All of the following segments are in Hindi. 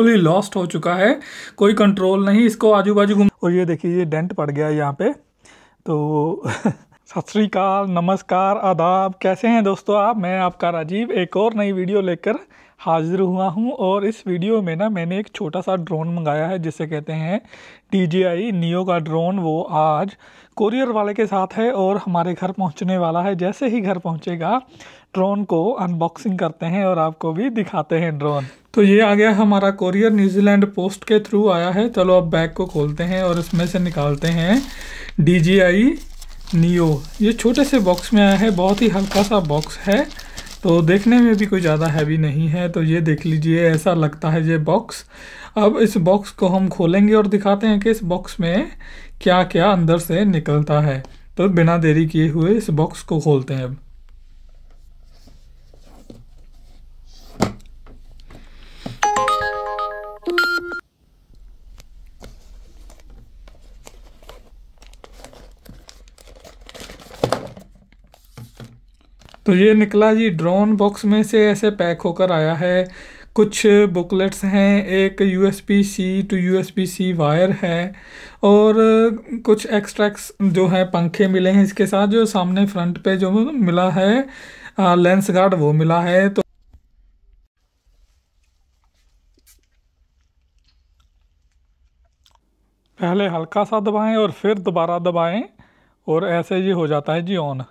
लॉस्ट हो चुका है कोई कंट्रोल नहीं इसको आजू बाजू घूम और ये देखिए ये डेंट पड़ गया है यहाँ पे तो सत श्रीकाल नमस्कार आदाब कैसे हैं दोस्तों आप मैं आपका राजीव एक और नई वीडियो लेकर हाजिर हुआ हूं और इस वीडियो में ना मैंने एक छोटा सा ड्रोन मंगाया है जिसे कहते हैं टी जी आई नियो का ड्रोन वो आज कोरियर वाले के साथ है और हमारे घर पहुंचने वाला है जैसे ही घर पहुंचेगा ड्रोन को अनबॉक्सिंग करते हैं और आपको भी दिखाते हैं ड्रोन तो ये आ गया हमारा कोरियर न्यूजीलैंड पोस्ट के थ्रू आया है चलो अब बैग को खोलते हैं और इसमें से निकालते हैं डी जी आई नियो ये छोटे से बॉक्स में आया है बहुत ही हल्का सा बॉक्स है तो देखने में भी कोई ज़्यादा हैवी नहीं है तो ये देख लीजिए ऐसा लगता है ये बॉक्स अब इस बॉक्स को हम खोलेंगे और दिखाते हैं कि इस बॉक्स में क्या क्या अंदर से निकलता है तो बिना देरी किए हुए इस बॉक्स को खोलते हैं अब तो ये निकला जी ड्रोन बॉक्स में से ऐसे पैक होकर आया है कुछ बुकलेट्स हैं एक U S B C to U S B C wire है और कुछ एक्स्ट्रैक्ट्स जो है पंखे मिले हैं इसके साथ जो सामने फ्रंट पे जो मिला है लेंस गार्ड वो मिला है तो पहले हल्का सा दबाएं और फिर दोबारा दबाएं और ऐसे ये हो जाता है जी ऑन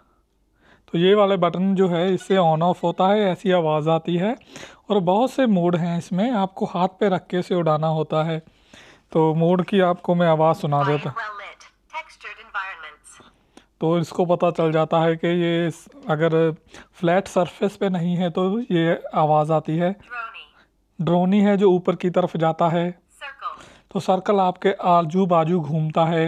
तो ये वाले बटन जो है इससे ऑन ऑफ होता है ऐसी आवाज़ आती है और बहुत से मोड हैं इसमें आपको हाथ पे रख के से उड़ाना होता है तो मोड की आपको मैं आवाज़ सुना देता तो इसको पता चल जाता है कि ये अगर फ्लैट सरफेस पे नहीं है तो ये आवाज़ आती है ड्रोनी है जो ऊपर की तरफ जाता है तो सर्कल आपके आजू बाजू घूमता है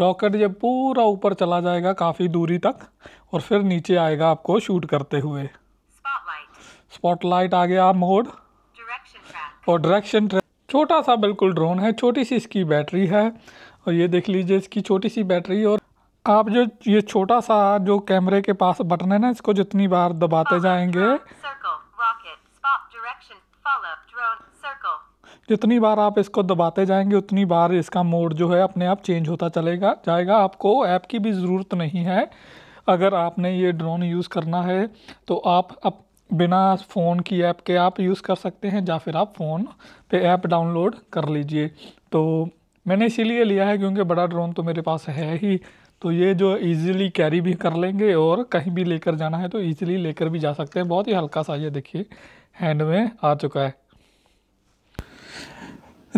रॉकेट जब पूरा ऊपर चला जाएगा काफ़ी दूरी तक और फिर नीचे आएगा आपको शूट करते हुए स्पॉटलाइट आ गया मोड और डायरेक्शन ट्रैक छोटा सा बिल्कुल ड्रोन है छोटी सी इसकी बैटरी है और ये देख लीजिए इसकी छोटी सी बैटरी और आप जो ये छोटा सा जो कैमरे के पास बटन है ना इसको जितनी बार दबाते जाएंगे जितनी बार आप इसको दबाते जाएंगे उतनी बार इसका मोड जो है अपने आप चेंज होता चलेगा जाएगा आपको ऐप की भी ज़रूरत नहीं है अगर आपने ये ड्रोन यूज़ करना है तो आप अब बिना फ़ोन की ऐप के आप यूज़ कर सकते हैं या फिर आप फ़ोन पे ऐप डाउनलोड कर लीजिए तो मैंने इसीलिए लिया है क्योंकि बड़ा ड्रोन तो मेरे पास है ही तो ये जो इजीली कैरी भी कर लेंगे और कहीं भी लेकर जाना है तो इजीली लेकर भी जा सकते हैं बहुत ही हल्का सा ये देखिए हैंड में आ चुका है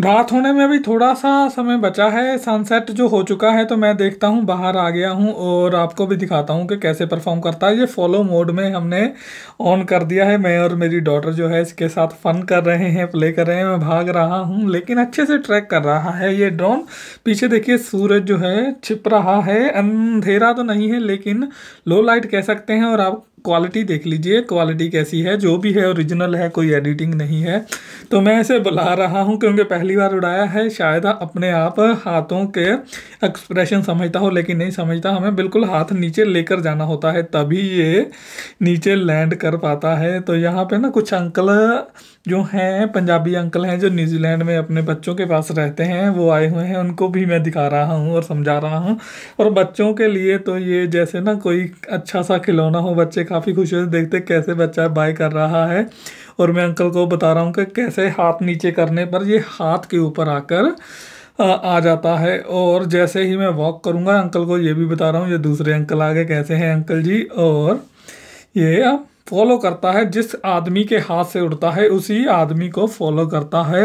रात होने में अभी थोड़ा सा समय बचा है सनसेट जो हो चुका है तो मैं देखता हूँ बाहर आ गया हूँ और आपको भी दिखाता हूँ कि कैसे परफॉर्म करता है ये फॉलो मोड में हमने ऑन कर दिया है मैं और मेरी डॉटर जो है इसके साथ फ़न कर रहे हैं प्ले कर रहे हैं मैं भाग रहा हूँ लेकिन अच्छे से ट्रैक कर रहा है ये ड्रोन पीछे देखिए सूरज जो है छिप रहा है अंधेरा तो नहीं है लेकिन लो लाइट कह सकते हैं और आप क्वालिटी देख लीजिए क्वालिटी कैसी है जो भी है ओरिजिनल है कोई एडिटिंग नहीं है तो मैं इसे बुला रहा हूँ क्योंकि पहली बार उड़ाया है शायद अपने आप हाथों के एक्सप्रेशन समझता हो लेकिन नहीं समझता हमें बिल्कुल हाथ नीचे लेकर जाना होता है तभी ये नीचे लैंड कर पाता है तो यहाँ पे ना कुछ अंकल जो हैं पंजाबी अंकल हैं जो न्यूजीलैंड में अपने बच्चों के पास रहते हैं वो आए हुए हैं उनको भी मैं दिखा रहा हूँ और समझा रहा हूँ और बच्चों के लिए तो ये जैसे ना कोई अच्छा सा खिलौना हो बच्चे काफ़ी खुशी हुए देखते कैसे बच्चा बाय कर रहा है और मैं अंकल को बता रहा हूँ कि कैसे हाथ नीचे करने पर ये हाथ के ऊपर आकर आ जाता है और जैसे ही मैं वॉक करूँगा अंकल को ये भी बता रहा हूँ ये दूसरे अंकल आगे कैसे हैं अंकल जी और ये फॉलो करता है जिस आदमी के हाथ से उड़ता है उसी आदमी को फॉलो करता है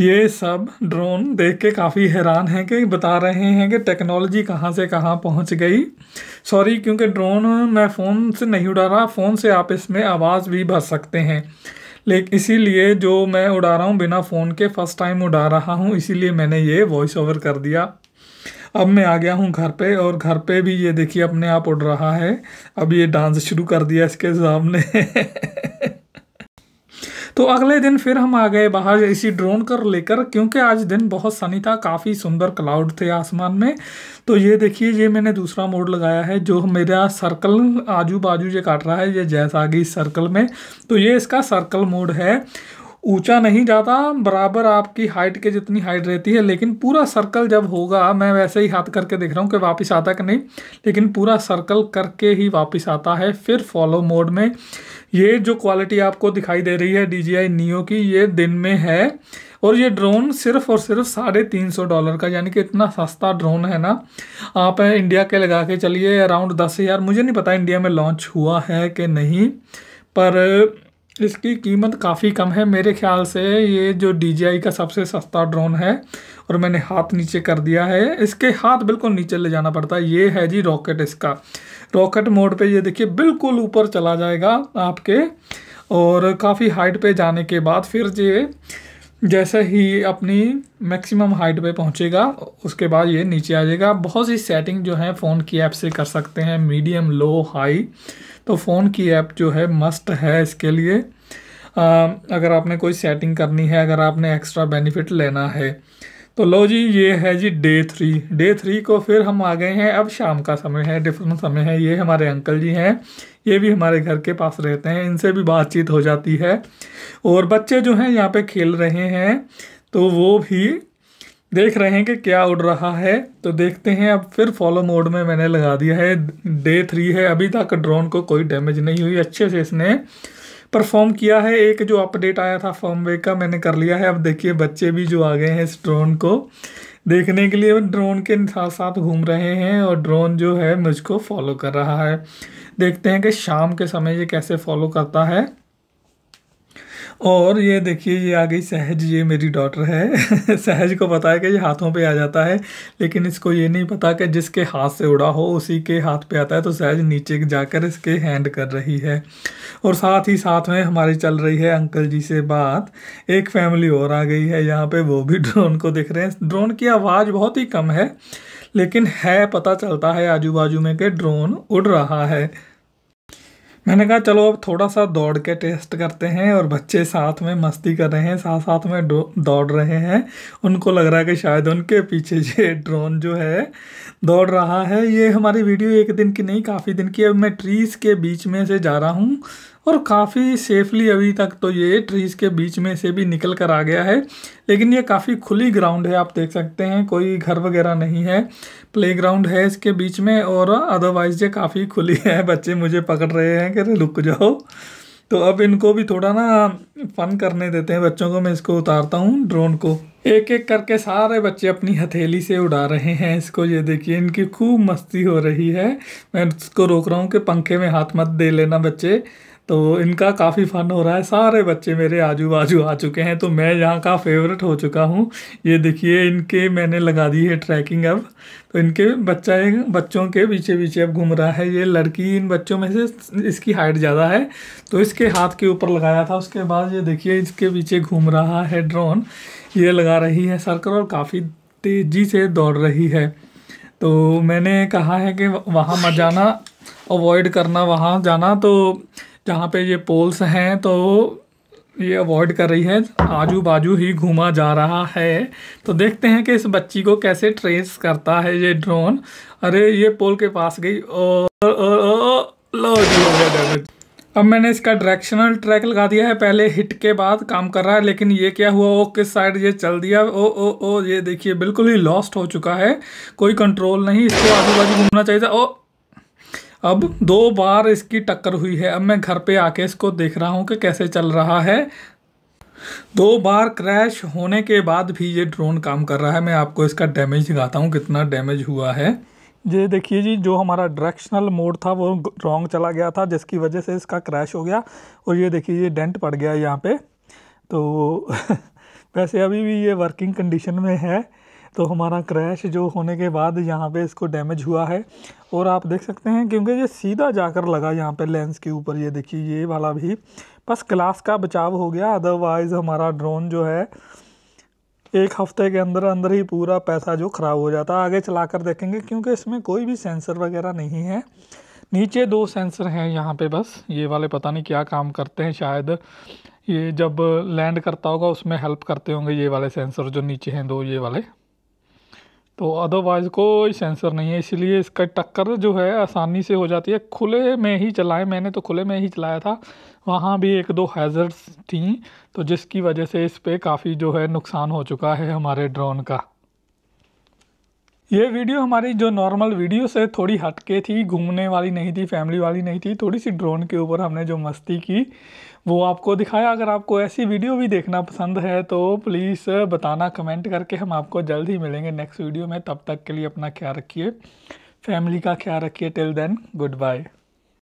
ये सब ड्रोन देख के काफ़ी हैरान हैं कि बता रहे हैं कि टेक्नोलॉजी कहाँ से कहाँ पहुँच गई सॉरी क्योंकि ड्रोन मैं फ़ोन से नहीं उड़ा रहा फ़ोन से आप इसमें आवाज़ भी भर सकते हैं लेकिन इसीलिए जो मैं उड़ा रहा हूँ बिना फ़ोन के फ़र्स्ट टाइम उड़ा रहा हूँ इसीलिए मैंने ये वॉइस ओवर कर दिया अब मैं आ गया हूँ घर पे और घर पे भी ये देखिए अपने आप उड़ रहा है अब ये डांस शुरू कर दिया इसके सामने तो अगले दिन फिर हम आ गए बाहर इसी ड्रोन कर लेकर क्योंकि आज दिन बहुत सनी था काफ़ी सुंदर क्लाउड थे आसमान में तो ये देखिए ये मैंने दूसरा मोड लगाया है जो मेरा सर्कल आजू बाजू ये काट रहा है ये जैसा गई सर्कल में तो ये इसका सर्कल मोड है ऊंचा नहीं जाता बराबर आपकी हाइट के जितनी हाइट रहती है लेकिन पूरा सर्कल जब होगा मैं वैसे ही हाथ करके देख रहा हूँ कि वापस आता कि नहीं लेकिन पूरा सर्कल करके ही वापस आता है फिर फॉलो मोड में ये जो क्वालिटी आपको दिखाई दे रही है डी जी आई नियो की ये दिन में है और ये ड्रोन सिर्फ और सिर्फ साढ़े तीन सौ डॉलर का यानी कि इतना सस्ता ड्रोन है ना आप इंडिया के लगा के चलिए अराउंड दस हज़ार मुझे नहीं पता इंडिया में लॉन्च हुआ है कि नहीं पर इसकी कीमत काफ़ी कम है मेरे ख्याल से ये जो डी का सबसे सस्ता ड्रोन है और मैंने हाथ नीचे कर दिया है इसके हाथ बिल्कुल नीचे ले जाना पड़ता है ये है जी रॉकेट इसका रॉकेट मोड पे ये देखिए बिल्कुल ऊपर चला जाएगा आपके और काफ़ी हाइट पे जाने के बाद फिर ये जैसे ही अपनी मैक्सिमम हाइट पे पहुंचेगा उसके बाद ये नीचे आ जाएगा बहुत सी सेटिंग जो है फ़ोन की ऐप से कर सकते हैं मीडियम लो हाई तो फ़ोन की ऐप जो है मस्ट है इसके लिए आ, अगर आपने कोई सेटिंग करनी है अगर आपने एक्स्ट्रा बेनिफिट लेना है तो लो जी ये है जी डे थ्री डे थ्री को फिर हम आ गए हैं अब शाम का समय है डिफरेंट समय है ये हमारे अंकल जी हैं ये भी हमारे घर के पास रहते हैं इनसे भी बातचीत हो जाती है और बच्चे जो हैं यहाँ पे खेल रहे हैं तो वो भी देख रहे हैं कि क्या उड़ रहा है तो देखते हैं अब फिर फॉलो मोड में मैंने लगा दिया है डे थ्री है अभी तक ड्रोन को कोई डैमेज नहीं हुई अच्छे से इसने परफॉर्म किया है एक जो अपडेट आया था फॉर्मवे का मैंने कर लिया है अब देखिए बच्चे भी जो आ गए हैं इस ड्रोन को देखने के लिए ड्रोन के साथ साथ घूम रहे हैं और ड्रोन जो है मुझको फॉलो कर रहा है देखते हैं कि शाम के समय ये कैसे फॉलो करता है और ये देखिए ये आ गई सहज ये मेरी डॉटर है सहज को पता है कि ये हाथों पे आ जाता है लेकिन इसको ये नहीं पता कि जिसके हाथ से उड़ा हो उसी के हाथ पे आता है तो सहज नीचे जाकर इसके हैंड कर रही है और साथ ही साथ में हमारी चल रही है अंकल जी से बात एक फैमिली और आ गई है यहाँ पे वो भी ड्रोन को देख रहे हैं ड्रोन की आवाज़ बहुत ही कम है लेकिन है पता चलता है आजू बाजू में कि ड्रोन उड़ रहा है मैंने कहा चलो अब थोड़ा सा दौड़ के टेस्ट करते हैं और बच्चे साथ में मस्ती कर रहे हैं साथ साथ में दौड़ रहे हैं उनको लग रहा है कि शायद उनके पीछे ये ड्रोन जो है दौड़ रहा है ये हमारी वीडियो एक दिन की नहीं काफ़ी दिन की अब मैं ट्रीज़ के बीच में से जा रहा हूँ और काफ़ी सेफली अभी तक तो ये ट्रीज़ के बीच में से भी निकल कर आ गया है लेकिन ये काफ़ी खुली ग्राउंड है आप देख सकते हैं कोई घर वगैरह नहीं है प्ले ग्राउंड है इसके बीच में और अदरवाइज़ ये काफ़ी खुली है बच्चे मुझे पकड़ रहे हैं कि रुक जाओ तो अब इनको भी थोड़ा ना फन करने देते हैं बच्चों को मैं इसको उतारता हूँ ड्रोन को एक एक करके सारे बच्चे अपनी हथेली से उड़ा रहे हैं इसको ये देखिए इनकी खूब मस्ती हो रही है मैं इसको रोक रहा हूँ कि पंखे में हाथ मत दे लेना बच्चे तो इनका काफ़ी फन हो रहा है सारे बच्चे मेरे आजू बाजू आ चुके हैं तो मैं यहाँ का फेवरेट हो चुका हूँ ये देखिए इनके मैंने लगा दी है ट्रैकिंग अब तो इनके बच्चा बच्चों के पीछे पीछे अब घूम रहा है ये लड़की इन बच्चों में से इसकी हाइट ज़्यादा है तो इसके हाथ के ऊपर लगाया था उसके बाद ये देखिए इसके पीछे घूम रहा है ड्रोन ये लगा रही है सर्कल और काफ़ी तेज़ी से दौड़ रही है तो मैंने कहा है कि वहाँ मत जाना अवॉइड करना वहाँ जाना तो जहाँ पे ये पोल्स हैं तो ये अवॉइड कर रही है आजू बाजू ही घूमा जा रहा है तो देखते हैं कि इस बच्ची को कैसे ट्रेस करता है ये ड्रोन अरे ये पोल के पास गई और अब मैंने इसका डायरेक्शनल ट्रैक लगा दिया है पहले हिट के बाद काम कर रहा है लेकिन ये क्या हुआ वो किस साइड ये चल दिया ओ ओ ओ ये देखिए बिल्कुल ही लॉस्ट हो चुका है कोई कंट्रोल नहीं इसको आजू बाजू घूमना चाहिए था ओ अब दो बार इसकी टक्कर हुई है अब मैं घर पे आके इसको देख रहा हूँ कि कैसे चल रहा है दो बार क्रैश होने के बाद भी ये ड्रोन काम कर रहा है मैं आपको इसका डैमेज दिखाता हूँ कितना डैमेज हुआ है ये देखिए जी जो हमारा डायरेक्शनल मोड था वो रॉन्ग चला गया था जिसकी वजह से इसका क्रैश हो गया और ये देखिए ये डेंट पड़ गया यहाँ पे तो वैसे अभी भी ये वर्किंग कंडीशन में है तो हमारा क्रैश जो होने के बाद यहाँ पे इसको डैमेज हुआ है और आप देख सकते हैं क्योंकि ये सीधा जाकर लगा यहाँ पे लेंस के ऊपर ये देखिए ये वाला भी बस क्लास का बचाव हो गया अदरवाइज़ हमारा ड्रोन जो है एक हफ्ते के अंदर अंदर ही पूरा पैसा जो ख़राब हो जाता आगे चला कर देखेंगे क्योंकि इसमें कोई भी सेंसर वगैरह नहीं है नीचे दो सेंसर हैं यहाँ पे बस ये वाले पता नहीं क्या काम करते हैं शायद ये जब लैंड करता होगा उसमें हेल्प करते होंगे ये वाले सेंसर जो नीचे हैं दो ये वाले तो अदरवाइज़ कोई सेंसर नहीं है इसलिए इसका टक्कर जो है आसानी से हो जाती है खुले में ही चलाएं मैंने तो खुले में ही चलाया था वहाँ भी एक दो हैज़र्ड्स थी तो जिसकी वजह से इस पर काफ़ी जो है नुकसान हो चुका है हमारे ड्रोन का ये वीडियो हमारी जो नॉर्मल वीडियो से थोड़ी हटके थी घूमने वाली नहीं थी फैमिली वाली नहीं थी थोड़ी सी ड्रोन के ऊपर हमने जो मस्ती की वो आपको दिखाया अगर आपको ऐसी वीडियो भी देखना पसंद है तो प्लीज़ बताना कमेंट करके हम आपको जल्द ही मिलेंगे नेक्स्ट वीडियो में तब तक के लिए अपना ख्याल रखिए फैमिली का ख्याल रखिए टिल देन गुड बाय